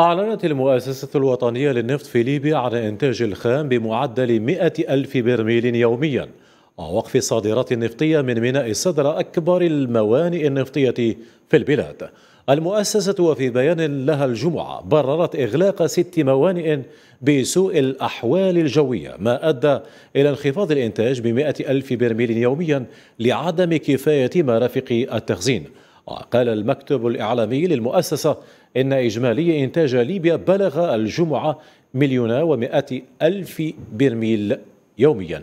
أعلنت المؤسسة الوطنية للنفط في ليبيا عن إنتاج الخام بمعدل 100 ألف برميل يوميا ووقف الصادرات النفطية من ميناء صدر أكبر الموانئ النفطية في البلاد المؤسسة وفي بيان لها الجمعة بررت إغلاق ست موانئ بسوء الأحوال الجوية ما أدى إلى انخفاض الإنتاج بمئة ألف برميل يوميا لعدم كفاية مرافق التخزين وقال المكتب الإعلامي للمؤسسة إن إجمالي إنتاج ليبيا بلغ الجمعة مليون ومائة ألف برميل يومياً